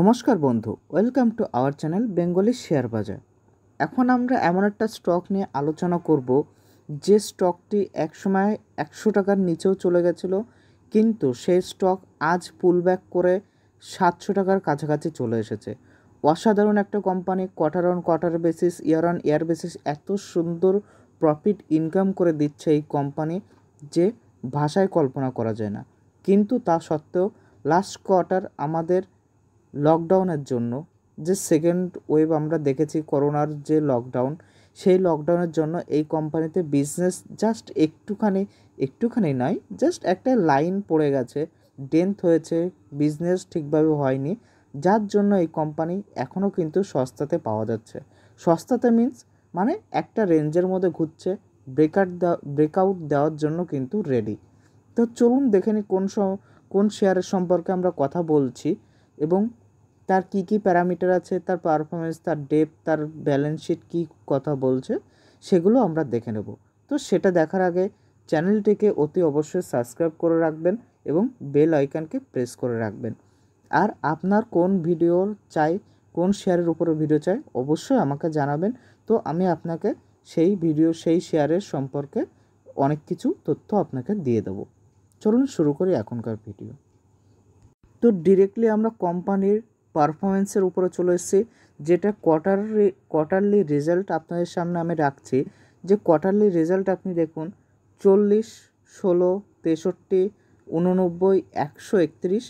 নমস্কার বন্ধু welcome to our channel Bengali share বাজার এখন আমরা এমন একটা স্টক নিয়ে আলোচনা করব যে স্টকটি একসময় একশো টাকার নিচেও চলে গেছিলো কিন্তু সেই স্টক আজ পুলব্যাক করে সাতশো টাকার কাছাকাছি চলে এসেছে অসাধারণ একটা company quarter on quarter basis year on year basis এত সুন্দর প্রফিট ইনকাম করে দিচ্ছে এই কোম্পানি যে ভাষায় কল্পনা করা যায় না কিন্তু তা সত্ত্বেও লাস্ট কোয়ার্টার আমাদের লকডাউনের জন্য যে সেকেন্ড ওয়েব আমরা দেখেছি করোনার যে লকডাউন সেই লকডাউনের জন্য এই কোম্পানিতে বিজনেস জাস্ট একটুখানি একটুখানি নয় জাস্ট একটা লাইন পড়ে গেছে ডেন্থ হয়েছে বিজনেস ঠিকভাবে হয়নি যার জন্য এই কোম্পানি এখনও কিন্তু সস্তাতে পাওয়া যাচ্ছে সস্তাতে মিন্স মানে একটা রেঞ্জের মধ্যে ঘুরছে ব্রেকআউট ব্রেকআউট দেওয়ার জন্য কিন্তু রেডি তো চলুন দেখে নিই কোন কোন শেয়ারের সম্পর্কে আমরা কথা বলছি এবং তার কি কি প্যারামিটার আছে তার পারফরমেন্স তার ডেপ তার ব্যালেন্স শিট কী কথা বলছে সেগুলো আমরা দেখে নেব তো সেটা দেখার আগে চ্যানেলটিকে অতি অবশ্যই সাবস্ক্রাইব করে রাখবেন এবং বেল আইকনকে প্রেস করে রাখবেন আর আপনার কোন ভিডিও চাই কোন শেয়ারের উপরে ভিডিও চাই অবশ্যই আমাকে জানাবেন তো আমি আপনাকে সেই ভিডিও সেই শেয়ারের সম্পর্কে অনেক কিছু তথ্য আপনাকে দিয়ে দেব চলুন শুরু করি এখনকার ভিডিও তো ডিরেক্টলি আমরা কোম্পানির পারফরমেন্সের উপরে চলে এসেছে যেটা কোয়ার্টারলি কোয়ার্টারলি রেজাল্ট আপনাদের সামনে আমি রাখছি যে কোয়ার্টারলি রেজাল্ট আপনি দেখুন চল্লিশ ষোলো তেষট্টি উননব্বই একশো একত্রিশ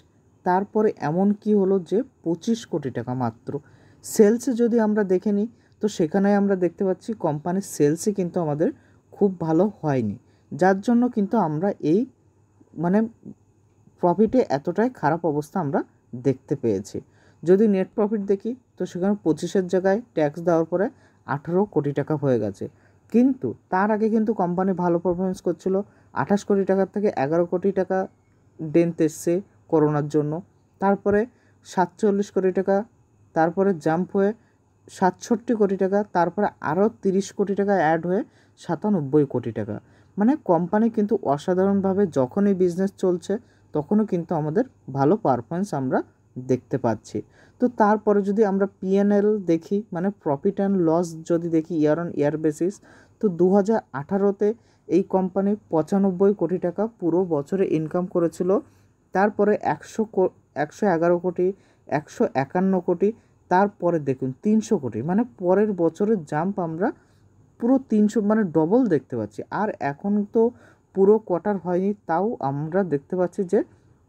তারপরে এমন কি হলো যে পঁচিশ কোটি টাকা মাত্র সেলস যদি আমরা দেখে নিই তো সেখানে আমরা দেখতে পাচ্ছি কোম্পানির সেলসই কিন্তু আমাদের খুব ভালো হয়নি যার জন্য কিন্তু আমরা এই মানে প্রফিটে এতটাই খারাপ অবস্থা আমরা দেখতে পেয়েছি যদি নেট প্রফিট দেখি তো সেখানে পঁচিশের জায়গায় ট্যাক্স দেওয়ার পরে আঠারো কোটি টাকা হয়ে গেছে কিন্তু তার আগে কিন্তু কোম্পানি ভালো পারফরমেন্স করছিল আঠাশ কোটি টাকার থেকে এগারো কোটি টাকা ডেন্ট এসছে করোনার জন্য তারপরে সাতচল্লিশ কোটি টাকা তারপরে জাম্প হয়ে সাতষট্টি কোটি টাকা তারপরে আরও তিরিশ কোটি টাকা অ্যাড হয়ে সাতানব্বই কোটি টাকা মানে কোম্পানি কিন্তু অসাধারণভাবে যখনই বিজনেস চলছে তখনও কিন্তু আমাদের ভালো পারফরমেন্স আমরা দেখতে পাচ্ছি তো তারপরে যদি আমরা পিএনএল দেখি মানে প্রফিট অ্যান্ড লস যদি দেখি ইয়ার অন ইয়ার বেসিস তো দু হাজার আঠারোতে এই কোম্পানি পঁচানব্বই কোটি টাকা পুরো বছরে ইনকাম করেছিল তারপরে একশো একশো এগারো কোটি একশো একান্ন কোটি তারপরে দেখুন তিনশো কোটি মানে পরের বছরের জাম্প আমরা পুরো তিনশো মানে ডবল দেখতে পাচ্ছি আর এখন তো পুরো কোয়ার্টার হয়নি তাও আমরা দেখতে পাচ্ছি যে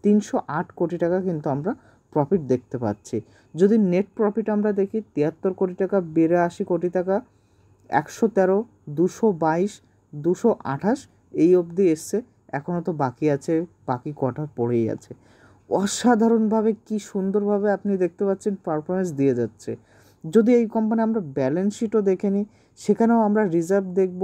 তিনশো আট কোটি টাকা কিন্তু আমরা প্রফিট দেখতে পাচ্ছি যদি নেট প্রফিট আমরা দেখি তিয়াত্তর কোটি টাকা বিরাশি কোটি টাকা একশো তেরো দুশো বাইশ দুশো আঠাশ এই অবধি এসছে এখনও তো বাকি আছে বাকি কটা পড়েই আছে অসাধারণভাবে কি সুন্দরভাবে আপনি দেখতে পাচ্ছেন পারফরমেন্স দিয়ে যাচ্ছে যদি এই কোম্পানি আমরা ব্যালেন্স শিটও দেখে নিই সেখানেও আমরা রিজার্ভ দেখব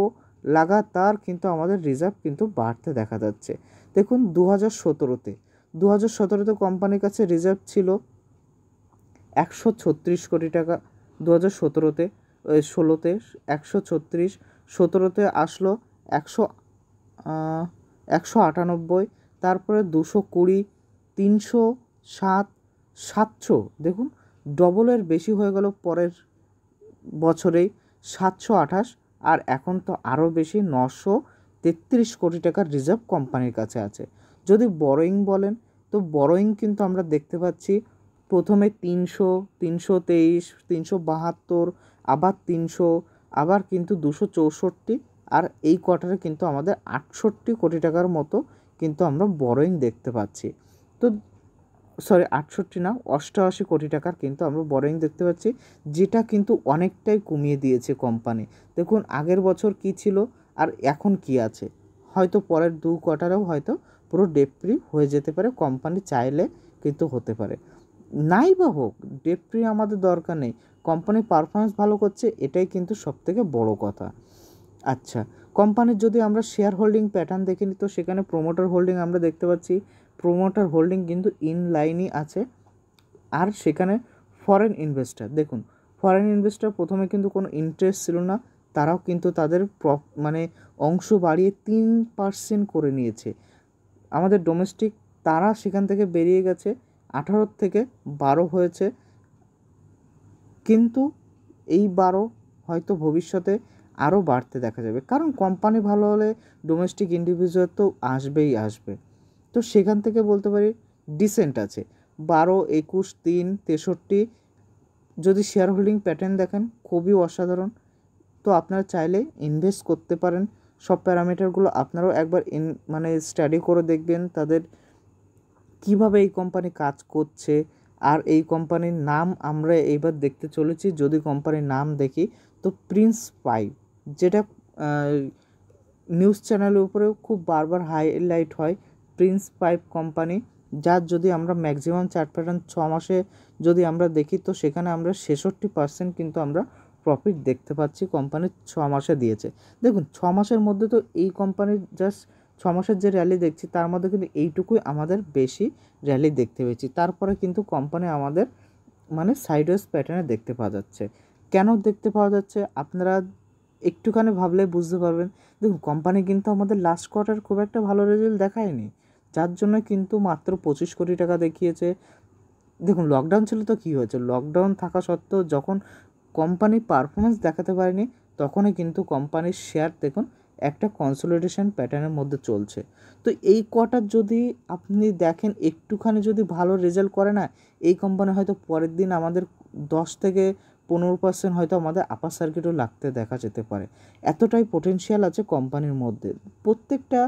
লাগাতার কিন্তু আমাদের রিজার্ভ কিন্তু বাড়তে দেখা যাচ্ছে দেখুন দু হাজার সতেরোতে দু হাজার সতেরোতে কোম্পানির কাছে রিজার্ভ ছিল একশো ছত্রিশ কোটি টাকা দু হাজার সতেরোতে ষোলোতে একশো ছত্রিশ সতেরোতে আসলো একশো একশো আটানব্বই তারপরে দুশো কুড়ি তিনশো সাত সাতশো দেখুন ডবলের বেশি হয়ে গেল পরের বছরেই সাতশো আঠাশ আর এখন তো আরও বেশি নশো তেত্রিশ কোটি টাকার রিজার্ভ কোম্পানির কাছে আছে যদি বরোয়িং বলেন তো বরোয়িং কিন্তু আমরা দেখতে পাচ্ছি প্রথমে তিনশো তিনশো তেইশ তিনশো বাহাত্তর আবার তিনশো আবার কিন্তু দুশো চৌষট্টি আর এই কোয়ার্টারে কিন্তু আমাদের আটষট্টি কোটি টাকার মতো কিন্তু আমরা বরোয়িং দেখতে পাচ্ছি তো সরি আটষট্টি না অষ্টআশি কোটি টাকার কিন্তু আমরা বরোয়িং দেখতে পাচ্ছি যেটা কিন্তু অনেকটাই কমিয়ে দিয়েছে কোম্পানি দেখুন আগের বছর কি ছিল আর এখন কি আছে হয়তো পরের দু কোয়ার্টারেও হয়তো পুরো ডেপ্রি ফ্রি হয়ে যেতে পারে কোম্পানি চাইলে কিন্তু হতে পারে নাই বা হোক ডেপ্রি ফ্রি আমাদের দরকার নেই কোম্পানির পারফরমেন্স ভালো করছে এটাই কিন্তু সবথেকে বড় কথা আচ্ছা কোম্পানির যদি আমরা শেয়ার হোল্ডিং প্যাটার্ন দেখে নিই তো সেখানে প্রোমোটার হোল্ডিং আমরা দেখতে পাচ্ছি প্রোমোটার হোল্ডিং কিন্তু ইন লাইনই আছে আর সেখানে ফরেন ইনভেস্টার দেখুন ফরেন ইনভেস্টার প্রথমে কিন্তু কোনো ইন্টারেস্ট ছিল না তারাও কিন্তু তাদের মানে অংশ বাড়িয়ে তিন পার্সেন্ট করে নিয়েছে আমাদের ডোমেস্টিক তারা সেখান থেকে বেরিয়ে গেছে আঠারো থেকে বারো হয়েছে কিন্তু এই বারো হয়তো ভবিষ্যতে আরও বাড়তে দেখা যাবে কারণ কোম্পানি ভালো হলে ডোমেস্টিক ইন্ডিভিজুয়াল তো আসবেই আসবে তো সেখান থেকে বলতে পারি ডিসেন্ট আছে বারো একুশ তিন তেষট্টি যদি শেয়ার হোল্ডিং প্যাটার্ন দেখেন খুবই অসাধারণ তো আপনারা চাইলে ইনভেস্ট করতে পারেন সব প্যারামিটারগুলো আপনারাও একবার ইন মানে স্টাডি করে দেখবেন তাদের কিভাবে এই কোম্পানি কাজ করছে আর এই কোম্পানির নাম আমরা এইবার দেখতে চলেছি যদি কোম্পানির নাম দেখি তো প্রিন্স পাইপ যেটা নিউজ চ্যানেলের উপরেও খুব বারবার হাইলাইট হয় প্রিন্স পাইপ কোম্পানি যার যদি আমরা ম্যাক্সিমাম চার্ট প্যাটার্ন ছ মাসে যদি আমরা দেখি তো সেখানে আমরা ছেষট্টি পার্সেন্ট কিন্তু আমরা প্রফিট দেখতে পাচ্ছি কোম্পানির ছ মাসে দিয়েছে দেখুন ছ মাসের মধ্যে তো এই কোম্পানির জাস্ট ছ মাসের যে র্যালি দেখছি তার মধ্যে কিন্তু এইটুকুই আমাদের বেশি র্যালি দেখতে পেয়েছি তারপরে কিন্তু কোম্পানি আমাদের মানে সাইডওয়েজ প্যাটার্নে দেখতে পাওয়া যাচ্ছে কেন দেখতে পাওয়া যাচ্ছে আপনারা একটুখানি ভাবলে বুঝতে পারবেন দেখুন কোম্পানি কিন্তু আমাদের লাস্ট কোয়ার্টার খুব একটা ভালো রেজাল্ট দেখায়নি যার জন্য কিন্তু মাত্র পঁচিশ কোটি টাকা দেখিয়েছে দেখুন লকডাউন ছিল তো কী হয়েছে লকডাউন থাকা সত্ত্বেও যখন কোম্পানি পারফরমেন্স দেখাতে পারেনি তখনই কিন্তু কোম্পানির শেয়ার দেখুন একটা কনসোলিডেশন প্যাটার্নের মধ্যে চলছে তো এই কোয়ার্টার যদি আপনি দেখেন একটুখানি যদি ভালো রেজাল্ট করে না এই কোম্পানি হয়তো পরের দিন আমাদের দশ থেকে পনেরো পার্সেন্ট হয়তো আমাদের আপার সার্কিটও লাগতে দেখা যেতে পারে এতটাই পোটেনশিয়াল আছে কোম্পানির মধ্যে প্রত্যেকটা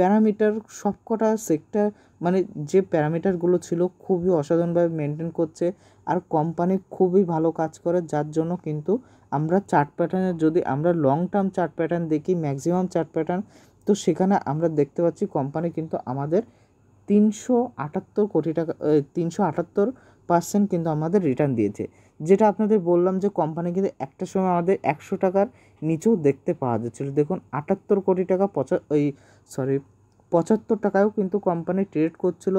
প্যারামিটার সবকটা সেক্টর মানে যে প্যারামিটারগুলো ছিল খুবই অসাধারণভাবে মেনটেন করছে আর কোম্পানি খুবই ভালো কাজ করে যার জন্য কিন্তু আমরা চার্ট প্যাটার্নের যদি আমরা লং টার্ম চার্ট প্যাটার্ন দেখি ম্যাক্সিমাম চার্ট প্যাটার্ন তো সেখানে আমরা দেখতে পাচ্ছি কোম্পানি কিন্তু আমাদের তিনশো আটাত্তর কোটি টাকা তিনশো আটাত্তর পার্সেন্ট কিন্তু আমাদের রিটার্ন দিয়েছে যেটা আপনাদের বললাম যে কোম্পানি কিন্তু একটা সময় আমাদের একশো টাকার নিচেও দেখতে পাওয়া যাচ্ছিলো দেখুন আটাত্তর কোটি টাকা পঁচা ওই সরি পঁচাত্তর টাকায়ও কিন্তু কোম্পানি ট্রেড করছিল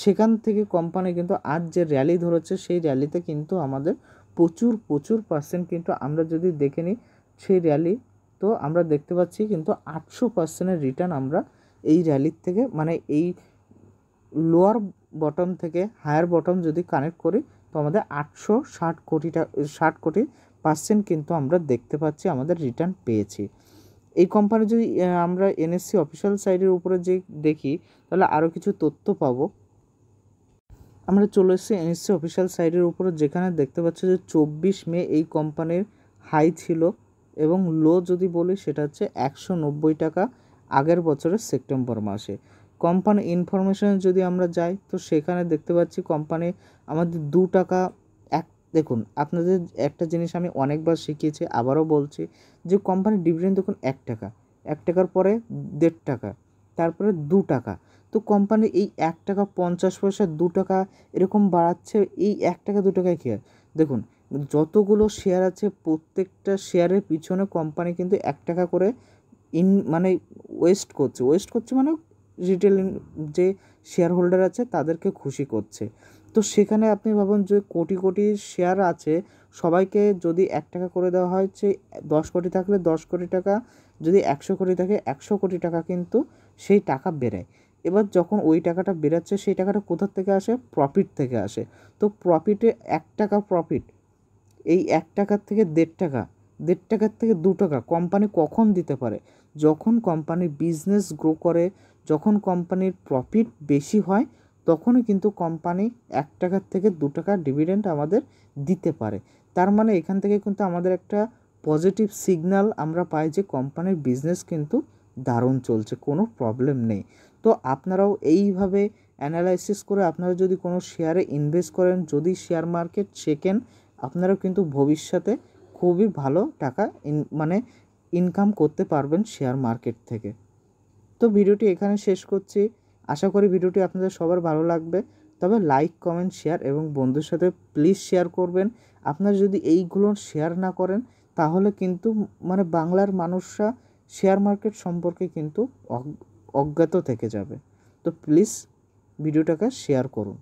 সেখান থেকে কোম্পানি কিন্তু আজ যে র্যালি ধরেছে সেই র্যালিতে কিন্তু আমাদের প্রচুর প্রচুর পার্সেন্ট কিন্তু আমরা যদি দেখে নিই সেই র্যালি তো আমরা দেখতে পাচ্ছি কিন্তু আটশো পার্সেন্টের রিটার্ন আমরা এই র্যালির থেকে মানে এই লোয়ার বটম থেকে হায়ার বটম যদি কানেক্ট করি তো আমাদের আটশো ষাট কোটিটা ষাট কোটি পার্সেন্ট কিন্তু আমরা দেখতে পাচ্ছি আমাদের রিটার্ন পেয়েছি এই কোম্পানি যদি আমরা এনএসসি অফিসিয়াল সাইটের উপরে যে দেখি তাহলে আরও কিছু তথ্য পাব আমরা চলে এসেছি এনএসসি অফিসিয়াল সাইটের উপরে যেখানে দেখতে পাচ্ছি যে চব্বিশ মে এই কোম্পানির হাই ছিল এবং লো যদি বলি সেটা হচ্ছে একশো টাকা আগের বছরের সেপ্টেম্বর মাসে কোম্পানি ইনফরমেশনে যদি আমরা যাই তো সেখানে দেখতে পাচ্ছি কোম্পানি আমাদের দু টাকা এক দেখুন আপনাদের একটা জিনিস আমি অনেকবার শিখিয়েছি আবারও বলছি যে কোম্পানির ডিভিডেন্ড দেখুন এক টাকা এক টাকার পরে দেড় টাকা তারপরে দু টাকা তো কোম্পানি এই এক টাকা পঞ্চাশ পয়সা দু টাকা এরকম বাড়াচ্ছে এই এক টাকা দু টাকায় কী দেখুন যতগুলো শেয়ার আছে প্রত্যেকটা শেয়ারের পিছনে কোম্পানি কিন্তু এক টাকা করে ইন মানে ওয়েস্ট করছে ওয়েস্ট করছে মানে রিটেল যে শেয়ার হোল্ডার আছে তাদেরকে খুশি করছে তো সেখানে আপনি ভাবুন যে কোটি কোটি শেয়ার আছে সবাইকে যদি এক টাকা করে দেওয়া হয় সে দশ কোটি থাকলে দশ কোটি টাকা যদি একশো কোটি থাকে একশো কোটি টাকা কিন্তু সেই টাকা বেড়ায় এবার যখন ওই টাকাটা বেড়াচ্ছে সেই টাকাটা কোথার থেকে আসে প্রফিট থেকে আসে তো প্রফিটে এক টাকা প্রফিট এই এক টাকার থেকে দেড় টাকা দেড় টাকার থেকে দু টাকা কোম্পানি কখন দিতে পারে যখন কোম্পানি বিজনেস গ্রো করে যখন কোম্পানির প্রফিট বেশি হয় তখনই কিন্তু কোম্পানি এক টাকার থেকে দু টাকা ডিভিডেন্ড আমাদের দিতে পারে তার মানে এখান থেকে কিন্তু আমাদের একটা পজিটিভ সিগনাল আমরা পাই যে কোম্পানির বিজনেস কিন্তু দারুণ চলছে কোনো প্রবলেম নেই তো আপনারাও এইভাবে অ্যানালাইসিস করে আপনারা যদি কোনো শেয়ারে ইনভেস্ট করেন যদি শেয়ার মার্কেট শেখেন আপনারা কিন্তু ভবিষ্যতে খুবই ভালো টাকা মানে ইনকাম করতে পারবেন শেয়ার মার্কেট থেকে তো ভিডিওটি এখানে শেষ করছি আশা করি ভিডিওটি আপনাদের সবার ভালো লাগবে তবে লাইক কমেন্ট শেয়ার এবং বন্ধুর সাথে প্লিজ শেয়ার করবেন আপনারা যদি এইগুলো শেয়ার না করেন তাহলে কিন্তু মানে বাংলার মানুষরা শেয়ার মার্কেট সম্পর্কে কিন্তু অজ্ঞাত থেকে যাবে তো প্লিজ ভিডিওটাকে শেয়ার করুন